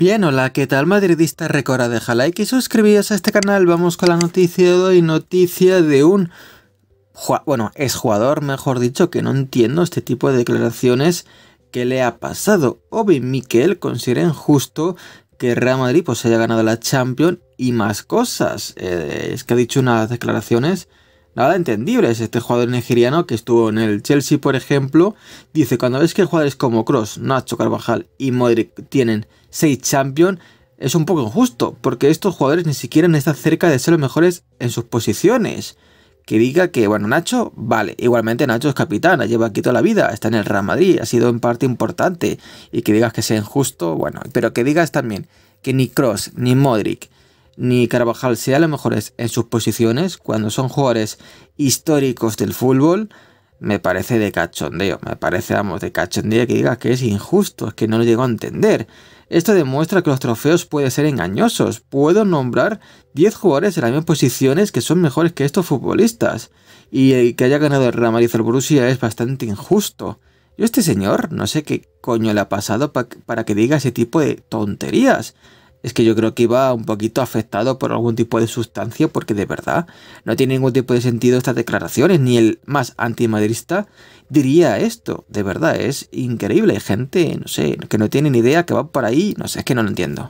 Bien, hola, ¿qué tal madridista? Recuerda dejar like y suscribiros a este canal. Vamos con la noticia de hoy, noticia de un... Bueno, es jugador, mejor dicho, que no entiendo este tipo de declaraciones que le ha pasado. Obi Mikel considera injusto que Real Madrid pues haya ganado la Champions y más cosas. Eh, es que ha dicho unas declaraciones nada entendible es este jugador nigeriano que estuvo en el Chelsea, por ejemplo. Dice, cuando ves que jugadores como Cross, Nacho Carvajal y Modric tienen 6 Champions, es un poco injusto, porque estos jugadores ni siquiera están cerca de ser los mejores en sus posiciones. Que diga que, bueno, Nacho, vale, igualmente Nacho es capitán, ha lleva aquí toda la vida, está en el Real Madrid, ha sido en parte importante. Y que digas que sea injusto, bueno, pero que digas también que ni Cross ni Modric ni Carvajal sea los mejor en sus posiciones cuando son jugadores históricos del fútbol, me parece de cachondeo, me parece, vamos, de cachondeo que diga que es injusto, es que no lo llego a entender. Esto demuestra que los trofeos pueden ser engañosos. Puedo nombrar 10 jugadores en las mismas posiciones que son mejores que estos futbolistas. Y que haya ganado el Real Madrid el Borussia es bastante injusto. Yo este señor no sé qué coño le ha pasado para que diga ese tipo de tonterías. Es que yo creo que iba un poquito afectado por algún tipo de sustancia, porque de verdad no tiene ningún tipo de sentido estas declaraciones, ni el más antimadrista diría esto. De verdad, es increíble. Hay gente, no sé, que no tiene ni idea que va por ahí, no sé, es que no lo entiendo.